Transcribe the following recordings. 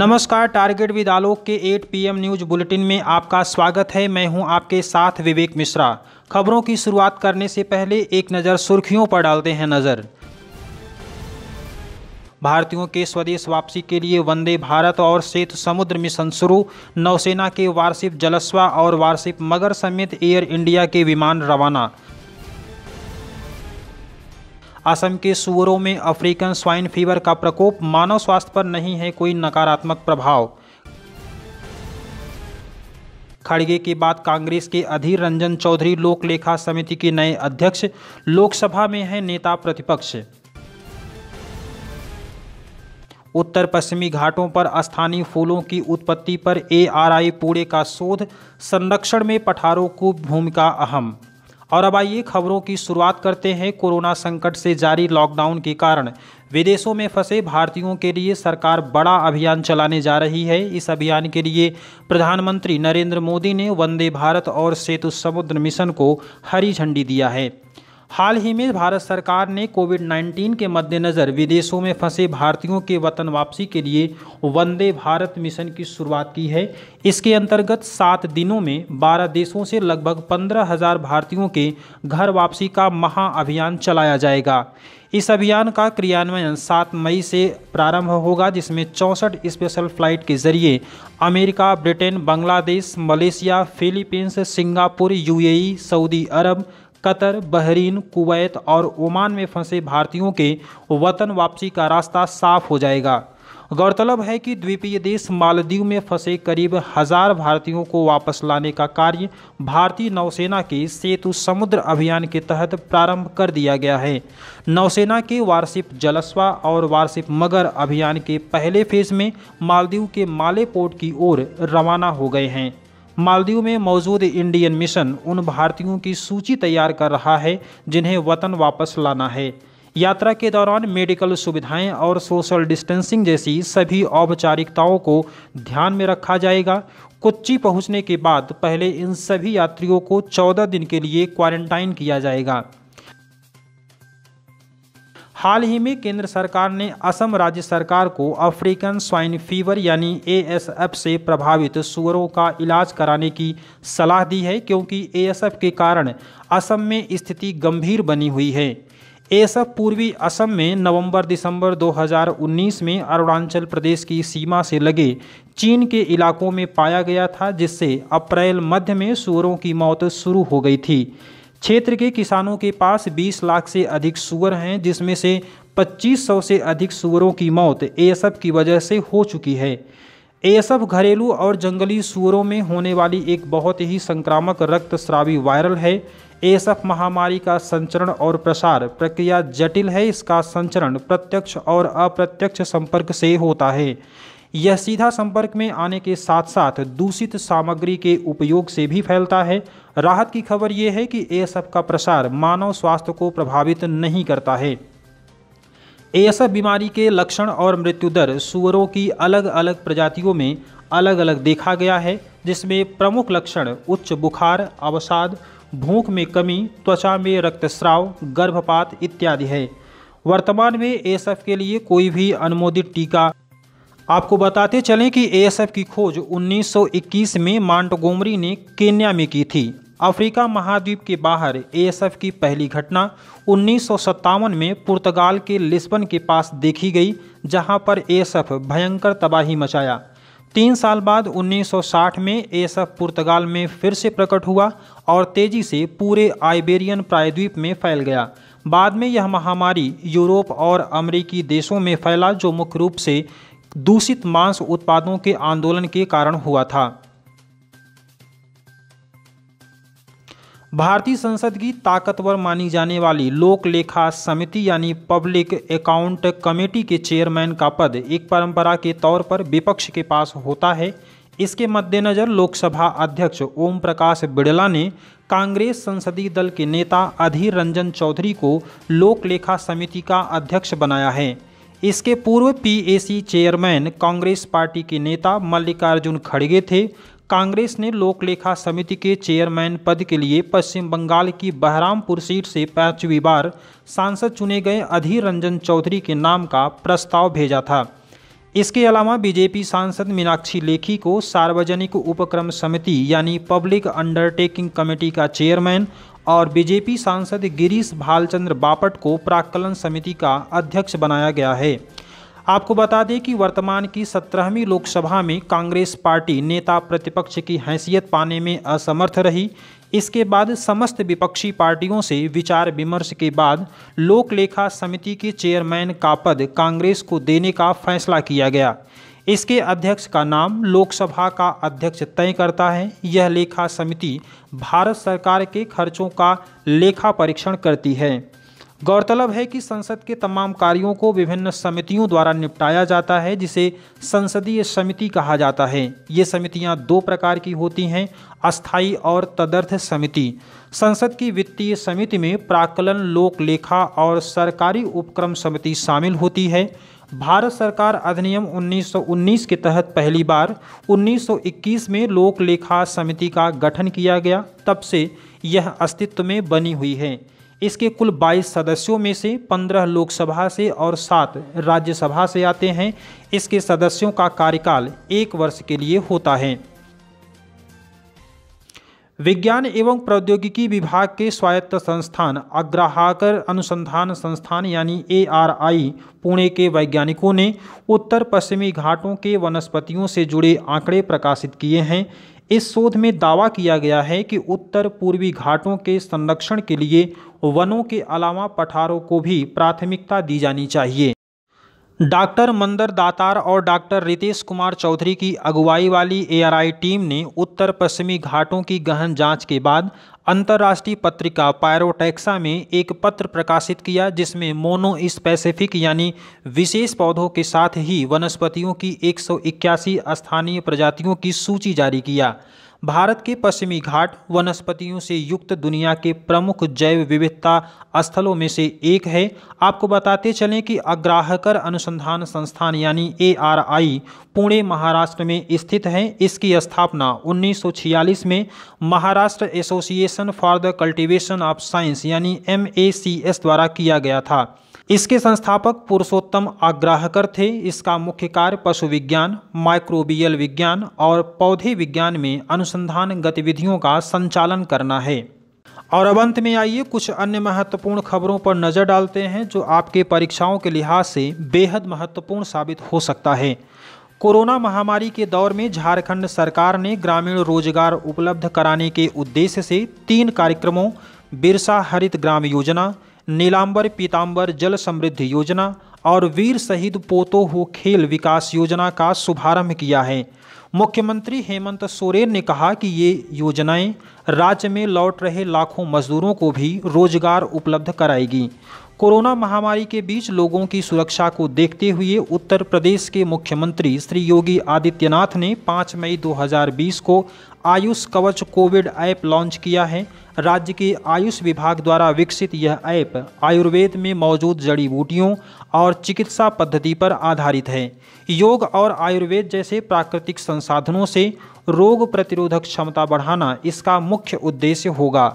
नमस्कार target with आलोक के 8 PM news bulletin में आपका स्वागत है मैं हूं आपके साथ विवेक मिश्रा खबरों की शुरुआत करने से पहले एक नज़र सुर्खियों पर डालते हैं नज़र भारतीयों के स्वदेश वापसी के लिए वंदे भारत और सेतु समुद्र मिशन शुरू नौसेना के वार्षिक जलस्वा और वार्षिक मगर समेत एयर इंडिया के विमान रवाना असम के सुअरों में अफ्रीकन स्वाइन फीवर का प्रकोप मानव स्वास्थ्य पर नहीं है कोई नकारात्मक प्रभाव खड़गे के बाद कांग्रेस के अधीर रंजन चौधरी लोक लेखा समिति के नए अध्यक्ष लोकसभा में हैं नेता प्रतिपक्ष उत्तर पश्चिमी घाटों पर स्थानीय फूलों की उत्पत्ति पर एआरआई पूरे का शोध संरक्षण में पठारों को भूमिका अहम और अब आइए खबरों की शुरुआत करते हैं कोरोना संकट से जारी लॉकडाउन के कारण विदेशों में फंसे भारतीयों के लिए सरकार बड़ा अभियान चलाने जा रही है इस अभियान के लिए प्रधानमंत्री नरेंद्र मोदी ने वंदे भारत और सेतु समुद्र मिशन को हरी झंडी दिया है हाल ही में भारत सरकार ने कोविड 19 के मद्देनज़र विदेशों में फंसे भारतीयों के वतन वापसी के लिए वंदे भारत मिशन की शुरुआत की है इसके अंतर्गत सात दिनों में बारह देशों से लगभग पंद्रह हज़ार भारतीयों के घर वापसी का महाअभियान चलाया जाएगा इस अभियान का क्रियान्वयन 7 मई से प्रारंभ होगा जिसमें चौंसठ स्पेशल फ्लाइट के जरिए America Britain Bangladesh Malaysia Philippines Singapore UAE Saudi Arab Qatar Bahrain Kuwait और ओमान में फंसे भारतीयों के वतन वापसी का रास्ता साफ हो जाएगा गौरतलब है कि द्वीपीय देश मालदीव में फंसे करीब हजार भारतीयों को वापस लाने का कार्य भारतीय नौसेना के सेतु समुद्र अभियान के तहत प्रारंभ कर दिया गया है नौसेना के वार्षिक जलस्वा और वार्षिक मगर अभियान के पहले फेज में मालदीव के माले पोर्ट की ओर रवाना हो गए हैं मालदीव में मौजूद इंडियन मिशन उन भारतीयों की सूची तैयार कर रहा है जिन्हें वतन वापस लाना है यात्रा के दौरान मेडिकल सुविधाएं और सोशल डिस्टेंसिंग जैसी सभी औपचारिकताओं को ध्यान में रखा जाएगा कोच्ची पहुंचने के बाद पहले इन सभी यात्रियों को 14 दिन के लिए क्वारंटाइन किया जाएगा हाल ही में केंद्र सरकार ने असम राज्य सरकार को अफ्रीकन स्वाइन फीवर यानी एएसएफ से प्रभावित सुअरों का इलाज कराने की सलाह दी है क्योंकि एएसएफ के कारण असम में स्थिति गंभीर बनी हुई है एएसएफ पूर्वी असम में नवंबर दिसंबर 2019 में अरुणाचल प्रदेश की सीमा से लगे चीन के इलाकों में पाया गया था जिससे अप्रैल मध्य में सुअरों की मौत शुरू हो गई थी क्षेत्र के किसानों के पास 20 लाख से अधिक सुअर हैं जिसमें से 2500 से अधिक सुअरों की मौत एएसएफ की वजह से हो चुकी है एएसएफ घरेलू और जंगली सुअरों में होने वाली एक बहुत ही संक्रामक रक्त श्रावी वायरल है एएसएफ महामारी का संचरण और प्रसार प्रक्रिया जटिल है इसका संचरण प्रत्यक्ष और अप्रत्यक्ष संपर्क से होता है यह सीधा संपर्क में आने के साथ साथ दूषित सामग्री के उपयोग से भी फैलता है राहत की खबर यह है कि एएसएफ का प्रसार मानव स्वास्थ्य को प्रभावित नहीं करता है एएसएफ बीमारी के लक्षण और मृत्यु दर सुअरों की अलग अलग प्रजातियों में अलग अलग देखा गया है जिसमें प्रमुख लक्षण उच्च बुखार अवसाद भूख में कमी त्वचा में रक्तस्राव गर्भपात इत्यादि है वर्तमान में एएसएफ के लिए कोई भी अनुमोदित टीका आपको बताते चलें कि एएसएफ की खोज 1921 में मांटगोमरी ने केन्या में की थी अफ्रीका महाद्वीप के बाहर एएसएफ की पहली घटना उन्नीस में पुर्तगाल के लिस्बन के पास देखी गई जहां पर एएसएफ भयंकर तबाही मचाया तीन साल बाद 1960 में एएसएफ पुर्तगाल में फिर से प्रकट हुआ और तेजी से पूरे आइबेरियन प्रायद्वीप में फैल गया बाद में यह महामारी यूरोप और अमरीकी देशों में फैला जो मुख्य रूप से दूषित मांस उत्पादों के आंदोलन के कारण हुआ था भारतीय संसद की ताकतवर मानी जाने वाली लोक लेखा समिति यानी पब्लिक अकाउंट कमेटी के चेयरमैन का पद एक परंपरा के तौर पर विपक्ष के पास होता है इसके मद्देनज़र लोकसभा अध्यक्ष ओम प्रकाश बिड़ला ने कांग्रेस संसदीय दल के नेता अधीर रंजन चौधरी को लोक लेखा समिति का अध्यक्ष बनाया है इसके पूर्व पीएसी चेयरमैन कांग्रेस पार्टी के नेता मल्लिकार्जुन खड़गे थे कांग्रेस ने लोकलेखा समिति के चेयरमैन पद के लिए पश्चिम बंगाल की बहरामपुर सीट से पांचवीं बार सांसद चुने गए अधीर रंजन चौधरी के नाम का प्रस्ताव भेजा था इसके अलावा बीजेपी सांसद मीनाक्षी लेखी को सार्वजनिक उपक्रम समिति यानी पब्लिक अंडरटेकिंग कमेटी का चेयरमैन और बीजेपी सांसद गिरीश भालचंद्र बापट को प्राकलन समिति का अध्यक्ष बनाया गया है आपको बता दें कि वर्तमान की सत्रहवीं लोकसभा में कांग्रेस पार्टी नेता प्रतिपक्ष की हैसियत पाने में असमर्थ रही इसके बाद समस्त विपक्षी पार्टियों से विचार विमर्श के बाद लोकलेखा समिति के चेयरमैन का पद कांग्रेस को देने का फैसला किया गया इसके अध्यक्ष का नाम लोकसभा का अध्यक्ष तय करता है यह लेखा समिति भारत सरकार के खर्चों का लेखा परीक्षण करती है गौरतलब है कि संसद के तमाम कार्यों को विभिन्न समितियों द्वारा निपटाया जाता है जिसे संसदीय समिति कहा जाता है ये समितियां दो प्रकार की होती हैं अस्थाई और तदर्थ समिति संसद की वित्तीय समिति में प्राकलन लोक लेखा और सरकारी उपक्रम समिति शामिल होती है भारत सरकार अधिनियम 1919 के तहत पहली बार 1921 में लोक लेखा समिति का गठन किया गया तब से यह अस्तित्व में बनी हुई है इसके कुल 22 सदस्यों में से 15 लोकसभा से और 7 राज्यसभा से आते हैं इसके सदस्यों का कार्यकाल एक वर्ष के लिए होता है विज्ञान एवं प्रौद्योगिकी विभाग के स्वायत्त संस्थान अग्राहकर अनुसंधान संस्थान यानी एआरआई पुणे के वैज्ञानिकों ने उत्तर पश्चिमी घाटों के वनस्पतियों से जुड़े आंकड़े प्रकाशित किए हैं इस शोध में दावा किया गया है कि उत्तर पूर्वी घाटों के संरक्षण के लिए वनों के अलावा पठारों को भी प्राथमिकता दी जानी चाहिए डॉक्टर मंदर दातार और डॉक्टर रितेश कुमार चौधरी की अगुवाई वाली एआरआई टीम ने उत्तर पश्चिमी घाटों की गहन जांच के बाद अंतर्राष्ट्रीय पत्रिका पायरोटैक्सा में एक पत्र प्रकाशित किया जिसमें मोनो स्पेसिफिक यानी विशेष पौधों के साथ ही वनस्पतियों की एक स्थानीय प्रजातियों की सूची जारी किया भारत के पश्चिमी घाट वनस्पतियों से युक्त दुनिया के प्रमुख जैव विविधता स्थलों में से एक है आपको बताते चलें कि अग्राहकर अनुसंधान संस्थान यानी ए पुणे महाराष्ट्र में स्थित है इसकी स्थापना 1946 में Maharashtra association for the cultivation of science यानी एम द्वारा किया गया था इसके संस्थापक पुरुषोत्तम आग्राहकर थे इसका मुख्य कार्य पशु विज्ञान माइक्रोबियल विज्ञान और पौधे विज्ञान में अनुसंधान गतिविधियों का संचालन करना है और अब अंत में आइए कुछ अन्य महत्वपूर्ण खबरों पर नज़र डालते हैं जो आपके परीक्षाओं के लिहाज से बेहद महत्वपूर्ण साबित हो सकता है कोरोना महामारी के दौर में झारखंड सरकार ने ग्रामीण रोजगार उपलब्ध कराने के उद्देश्य से तीन कार्यक्रमों बिरसा हरित ग्राम योजना नीलांबर पीताम्बर जल समृद्धि योजना और वीर शहीद पोतो हो खेल विकास योजना का शुभारंभ किया है मुख्यमंत्री हेमंत सोरेन ने कहा कि ये योजनाएं राज्य में लौट रहे लाखों मजदूरों को भी रोजगार उपलब्ध कराएगी कोरोना महामारी के बीच लोगों की सुरक्षा को देखते हुए उत्तर प्रदेश के मुख्यमंत्री श्री योगी आदित्यनाथ ने 5 मई 2020 को आयुष कवच कोविड ऐप लॉन्च किया है राज्य के आयुष विभाग द्वारा विकसित यह ऐप आयुर्वेद में मौजूद जड़ी बूटियों और चिकित्सा पद्धति पर आधारित है योग और आयुर्वेद जैसे प्राकृतिक संसाधनों से रोग प्रतिरोधक क्षमता बढ़ाना इसका मुख्य उद्देश्य होगा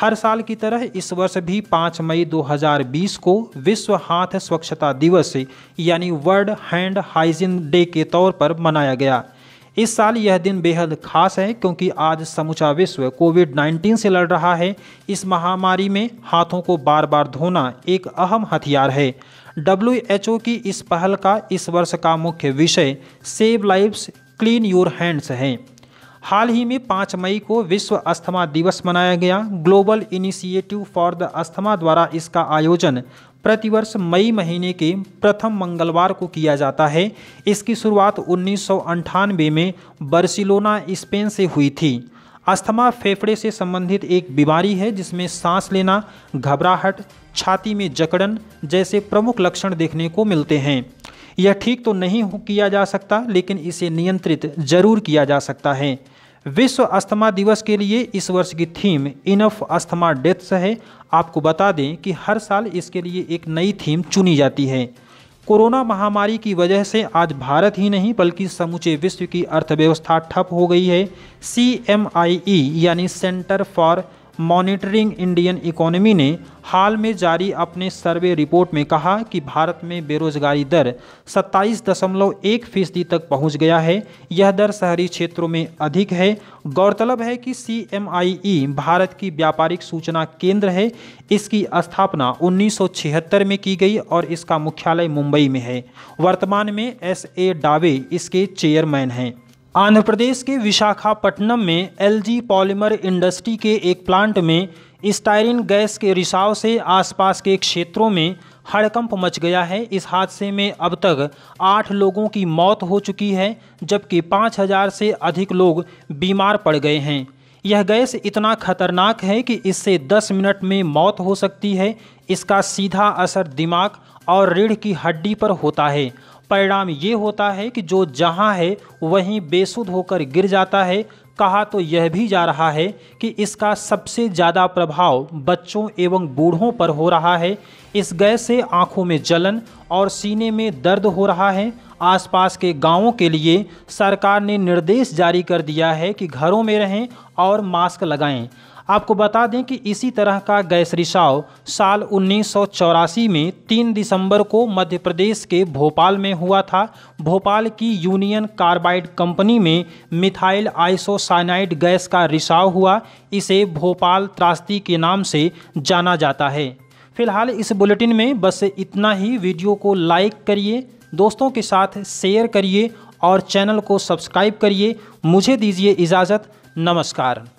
हर साल की तरह इस वर्ष भी 5 मई 2020 को विश्व हाथ स्वच्छता दिवस यानी वर्ल्ड हैंड हाइजीन डे के तौर पर मनाया गया इस साल यह दिन बेहद खास है क्योंकि आज समूचा विश्व कोविड 19 से लड़ रहा है इस महामारी में हाथों को बार बार धोना एक अहम हथियार है डब्ल्यू की इस पहल का इस वर्ष का मुख्य विषय save lives clean your hands है हाल ही में पाँच मई को विश्व अस्थमा दिवस मनाया गया global initiative for the asthma द्वारा इसका आयोजन प्रतिवर्ष मई महीने के प्रथम मंगलवार को किया जाता है इसकी शुरुआत उन्नीस में बर्सिलोना स्पेन से हुई थी अस्थमा फेफड़े से संबंधित एक बीमारी है जिसमें सांस लेना घबराहट छाती में जकड़न जैसे प्रमुख लक्षण देखने को मिलते हैं यह ठीक तो नहीं किया जा सकता लेकिन इसे नियंत्रित जरूर किया जा सकता है विश्व अस्थमा दिवस के लिए इस वर्ष की थीम इनफ अस्थमा डेथ्स है आपको बता दें कि हर साल इसके लिए एक नई थीम चुनी जाती है कोरोना महामारी की वजह से आज भारत ही नहीं बल्कि समूचे विश्व की अर्थव्यवस्था ठप हो गई है सी एम आई ई यानी centre for monitoring Indian economy ने हाल में जारी अपने सर्वे रिपोर्ट में कहा कि भारत में बेरोजगारी दर 27.1 फीसदी तक पहुंच गया है यह दर शहरी क्षेत्रों में अधिक है गौरतलब है कि सी e भारत की व्यापारिक सूचना केंद्र है इसकी स्थापना 1976 में की गई और इसका मुख्यालय मुंबई में है वर्तमान में एस ए डावे इसके चेयरमैन हैं आंध्र प्रदेश के विशाखापट्टनम में एलजी पॉलीमर इंडस्ट्री के एक प्लांट में स्टायरिन गैस के रिसाव से आसपास के क्षेत्रों में हड़कंप मच गया है इस हादसे में अब तक आठ लोगों की मौत हो चुकी है जबकि पाँच हजार से अधिक लोग बीमार पड़ गए हैं यह गैस इतना खतरनाक है कि इससे 10 मिनट में मौत हो सकती है इसका सीधा असर दिमाग और रीढ़ की हड्डी पर होता है परिणाम ये होता है कि जो जहाँ है वहीं बेसुध होकर गिर जाता है कहा तो यह भी जा रहा है कि इसका सबसे ज़्यादा प्रभाव बच्चों एवं बूढ़ों पर हो रहा है इस गैस से आंखों में जलन और सीने में दर्द हो रहा है आसपास के गांवों के लिए सरकार ने निर्देश जारी कर दिया है कि घरों में रहें और मास्क लगाएं आपको बता दें कि इसी तरह का गैस रिसाव साल उन्नीस में 3 दिसंबर को मध्य प्रदेश के भोपाल में हुआ था भोपाल की यूनियन कार्बाइड कंपनी में मिथाइल आइसोसाइनाइड गैस का रिसाव हुआ इसे भोपाल त्रास्ती के नाम से जाना जाता है फिलहाल इस बुलेटिन में बस इतना ही वीडियो को लाइक करिए दोस्तों के साथ शेयर करिए और चैनल को सब्सक्राइब करिए मुझे दीजिए इजाज़त नमस्कार